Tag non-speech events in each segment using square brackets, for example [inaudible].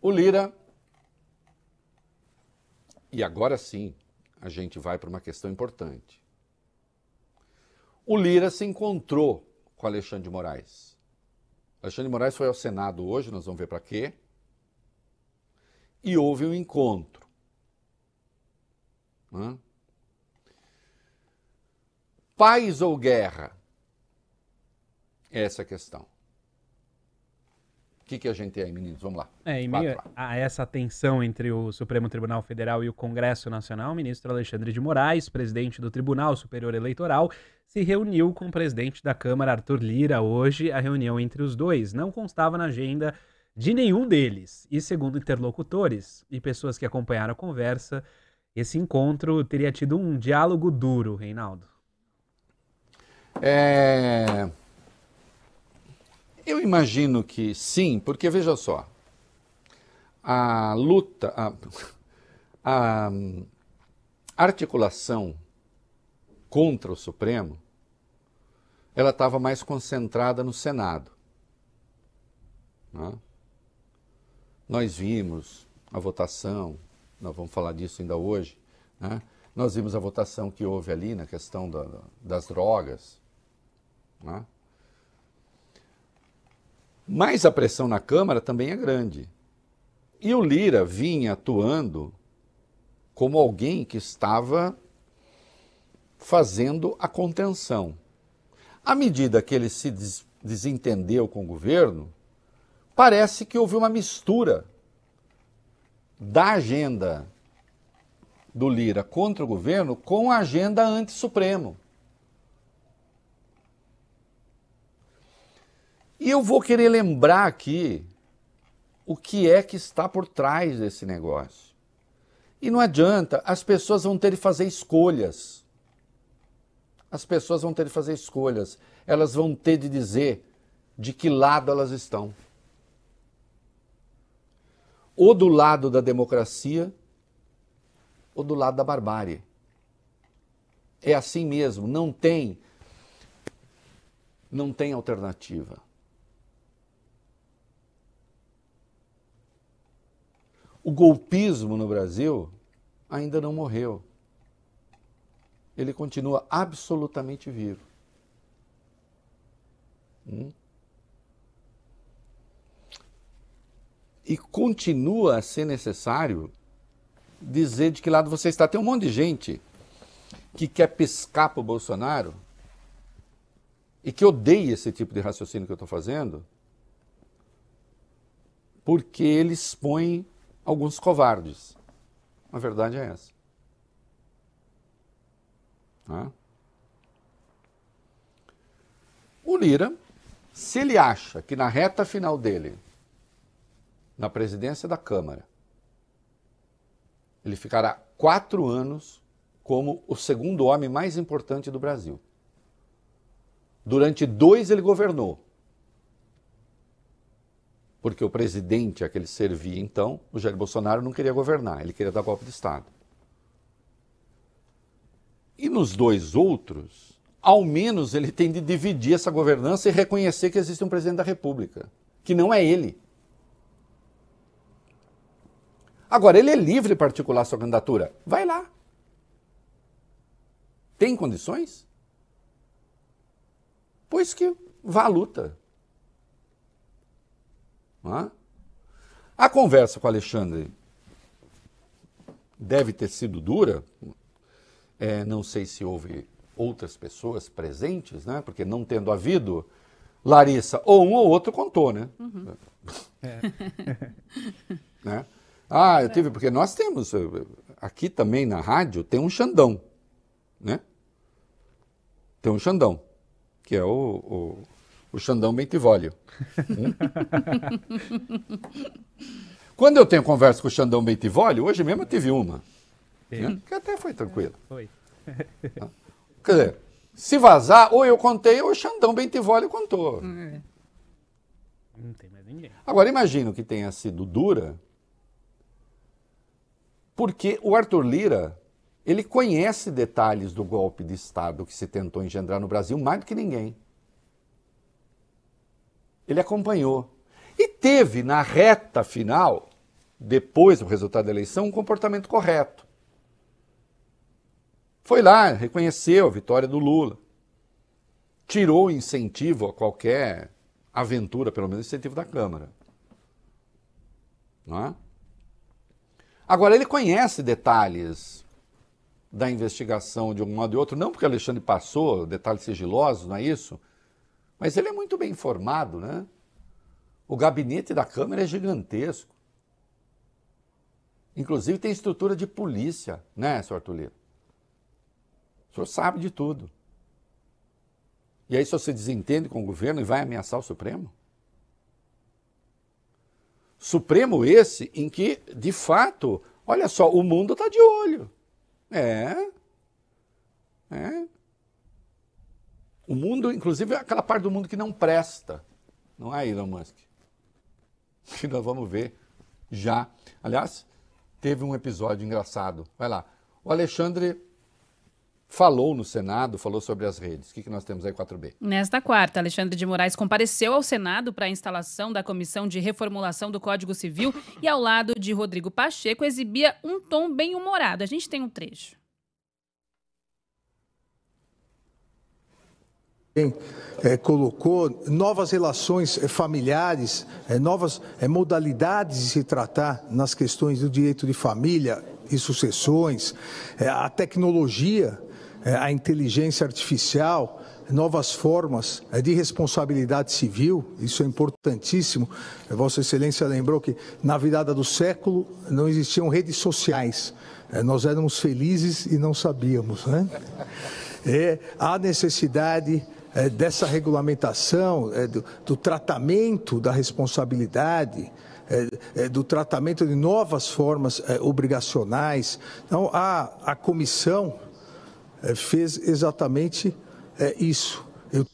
O Lira. E agora sim, a gente vai para uma questão importante. O Lira se encontrou com Alexandre de Moraes. Alexandre de Moraes foi ao Senado hoje, nós vamos ver para quê. E houve um encontro. Hã? Paz ou guerra? Essa é a questão que, que a gente tem aí, meninos? Vamos lá. É, em meio a essa tensão entre o Supremo Tribunal Federal e o Congresso Nacional, o ministro Alexandre de Moraes, presidente do Tribunal Superior Eleitoral, se reuniu com o presidente da Câmara, Arthur Lira, hoje. A reunião entre os dois não constava na agenda de nenhum deles. E segundo interlocutores e pessoas que acompanharam a conversa, esse encontro teria tido um diálogo duro, Reinaldo. É eu imagino que sim, porque veja só, a luta, a, a articulação contra o Supremo, ela estava mais concentrada no Senado. Né? Nós vimos a votação, nós vamos falar disso ainda hoje, né? nós vimos a votação que houve ali na questão da, das drogas. Né? Mas a pressão na Câmara também é grande. E o Lira vinha atuando como alguém que estava fazendo a contenção. À medida que ele se des desentendeu com o governo, parece que houve uma mistura da agenda do Lira contra o governo com a agenda anti-Supremo. E eu vou querer lembrar aqui o que é que está por trás desse negócio. E não adianta, as pessoas vão ter de fazer escolhas. As pessoas vão ter de fazer escolhas. Elas vão ter de dizer de que lado elas estão. Ou do lado da democracia, ou do lado da barbárie. É assim mesmo, não tem não tem alternativa. o golpismo no Brasil ainda não morreu. Ele continua absolutamente vivo. Hum? E continua a ser necessário dizer de que lado você está. Tem um monte de gente que quer pescar para o Bolsonaro e que odeia esse tipo de raciocínio que eu estou fazendo, porque ele expõe alguns covardes. A verdade é essa. Né? O Lira, se ele acha que na reta final dele, na presidência da Câmara, ele ficará quatro anos como o segundo homem mais importante do Brasil. Durante dois ele governou, porque o presidente a que ele servia então, o Jair Bolsonaro, não queria governar, ele queria dar golpe de Estado. E nos dois outros, ao menos ele tem de dividir essa governança e reconhecer que existe um presidente da República, que não é ele. Agora, ele é livre para articular sua candidatura. Vai lá. Tem condições? Pois que vá à luta. É? A conversa com Alexandre deve ter sido dura. É, não sei se houve outras pessoas presentes, né? Porque não tendo havido, Larissa ou um ou outro contou, né? Uhum. É. [laughs] né? Ah, eu tive porque nós temos eh, aqui também na rádio tem um Xandão, né? Tem um Xandão, que é o, o o Xandão Bentivolio. Hum? Quando eu tenho conversa com o Xandão Bentivolio, hoje mesmo eu tive uma. Né? Que até foi tranquilo. Foi. Quer dizer, se vazar, ou eu contei, ou o Xandão Bentivolio contou. É. Não tem mais ninguém. Agora, imagino que tenha sido dura, porque o Arthur Lira, ele conhece detalhes do golpe de Estado que se tentou engendrar no Brasil mais do que ninguém ele acompanhou. E teve na reta final, depois do resultado da eleição, um comportamento correto. Foi lá, reconheceu a vitória do Lula. Tirou o incentivo a qualquer aventura, pelo menos incentivo da Câmara. Não é? Agora, ele conhece detalhes da investigação de um modo ou de outro, não porque Alexandre passou, detalhes sigilosos, não é isso? Mas ele é muito bem informado, né? O gabinete da Câmara é gigantesco. Inclusive tem estrutura de polícia, né, Sr. Artulino? O senhor sabe de tudo. E aí, se você desentende com o governo e vai ameaçar o Supremo? Supremo esse em que, de fato, olha só, o mundo está de olho. É. É. O mundo, inclusive, é aquela parte do mundo que não presta. Não é, Elon Musk? [laughs] Que nós vamos ver já. Aliás, teve um episódio engraçado. Vai lá. O Alexandre falou no Senado, falou sobre as redes. O que, que nós temos aí, 4B? Nesta quarta, Alexandre de Moraes compareceu ao Senado para a instalação da Comissão de Reformulação do Código Civil e, ao lado de Rodrigo Pacheco, exibia um tom bem humorado. A gente tem um trecho. é, colocou, novas relações é, familiares, é, novas é, modalidades de se tratar nas questões do direito de família e sucessões, é, a tecnologia, é, a inteligência artificial, novas formas de responsabilidade civil, isso é importantíssimo. Vossa Excelência lembrou que na virada do século não existiam redes sociais, nós éramos felizes e não sabíamos, né? É, necessidade é, dessa regulamentação, é, do, do, tratamento da responsabilidade, é, é do tratamento de novas formas é, obrigacionais. Então, a, a comissão é, fez exatamente isso. Eu...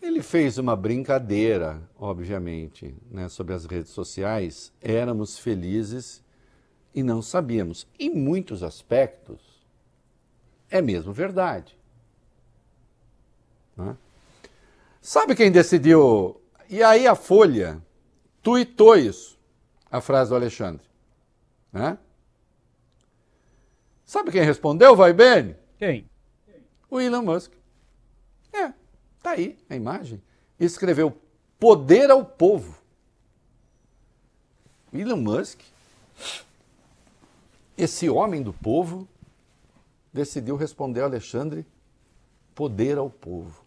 Ele fez uma brincadeira, obviamente, né, sobre as redes sociais. Éramos felizes e não sabíamos. Em muitos aspectos, é mesmo verdade. Né? Sabe quem decidiu? E aí a Folha tuitou isso, a frase do Alexandre. Né? Sabe quem respondeu, vai bem? Quem? O Elon Musk. É, tá aí a imagem. Escreveu poder ao povo. Elon Musk, esse homem do povo, decidiu responder ao Alexandre poder ao povo.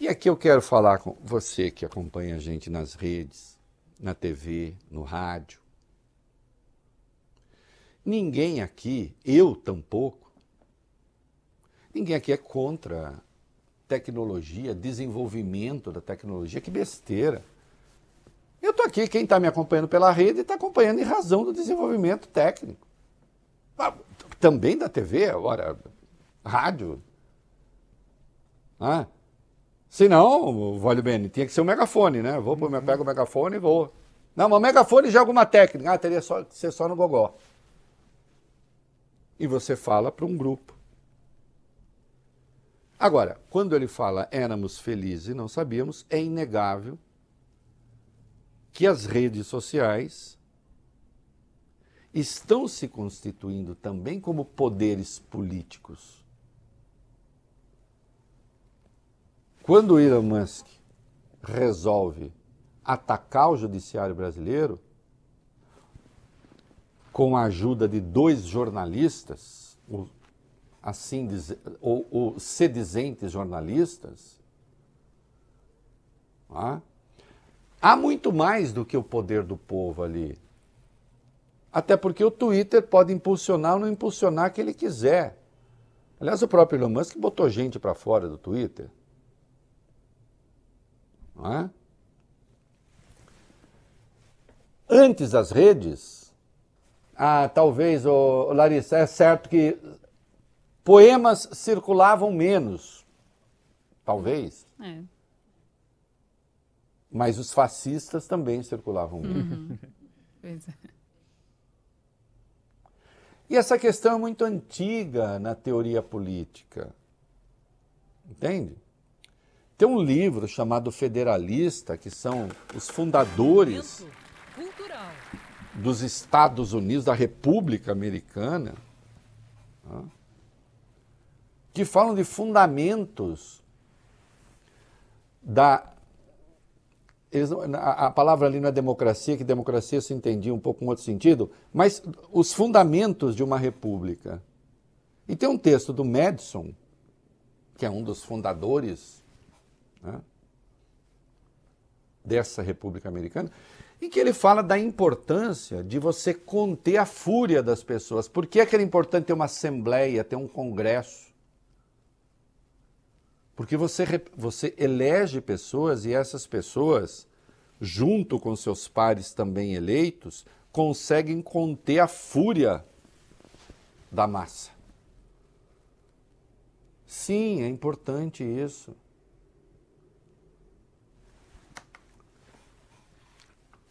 E aqui eu quero falar com você que acompanha a gente nas redes, na TV, no rádio. Ninguém aqui, eu tampouco, ninguém aqui é contra tecnologia, desenvolvimento da tecnologia, que besteira. Eu estou aqui, quem está me acompanhando pela rede está acompanhando em razão do desenvolvimento técnico. Ah, também da TV, ora, rádio. Ah, se não, vale bem, tinha que ser um megafone, né? Vou, uhum. pego o megafone e vou. Não, mas o megafone já é alguma técnica. Ah, teria só, que ser só no gogó. E você fala para um grupo. Agora, quando ele fala éramos felizes e não sabíamos, é inegável que as redes sociais estão se constituindo também como poderes políticos. Quando o Elon Musk resolve atacar o judiciário brasileiro, com a ajuda de dois jornalistas, ou, assim ou, ou sedizentes jornalistas, ah, há muito mais do que o poder do povo ali. Até porque o Twitter pode impulsionar ou não impulsionar que ele quiser. Aliás, o próprio Elon Musk botou gente para fora do Twitter. Não é? Antes das redes, ah, talvez, oh, Larissa, é certo que poemas circulavam menos. Talvez. É. Mas os fascistas também circulavam menos. Uhum. [laughs] Pois é. E essa questão é muito antiga na teoria política. Entende? Tem um livro chamado Federalista, que são os fundadores dos Estados Unidos, da República Americana, tá? que falam de fundamentos da eles, a, a, palavra ali não é democracia, que democracia se entendia um pouco em outro sentido, mas os fundamentos de uma república. E tem um texto do Madison, que é um dos fundadores né, dessa república americana, em que ele fala da importância de você conter a fúria das pessoas. Por que é que era importante ter uma assembleia, ter um congresso? Porque você, você elege pessoas e essas pessoas, junto com seus pares também eleitos, conseguem conter a fúria da massa. Sim, é importante isso.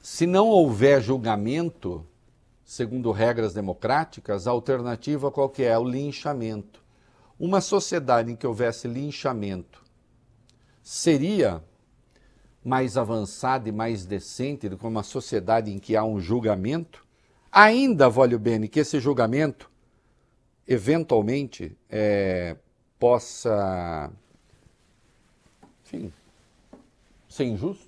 Se não houver julgamento, segundo regras democráticas, a alternativa qual que é? é o linchamento. Uma sociedade em que houvesse linchamento seria mais avançada e mais decente do que uma sociedade em que há um julgamento? Ainda, o Bene, que esse julgamento eventualmente é, possa enfim, ser injusto?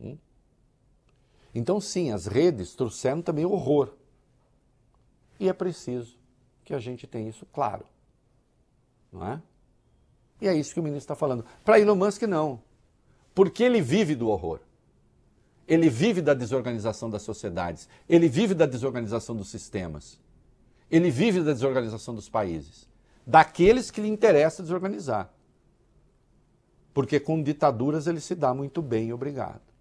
Hum? Então, sim, as redes trouxeram também horror. E é preciso que a gente tenha isso claro. Não é? E é isso que o ministro está falando. Para Elon Musk, não. Porque ele vive do horror. Ele vive da desorganização das sociedades. Ele vive da desorganização dos sistemas. Ele vive da desorganização dos países. Daqueles que lhe interessa desorganizar. Porque com ditaduras ele se dá muito bem, obrigado.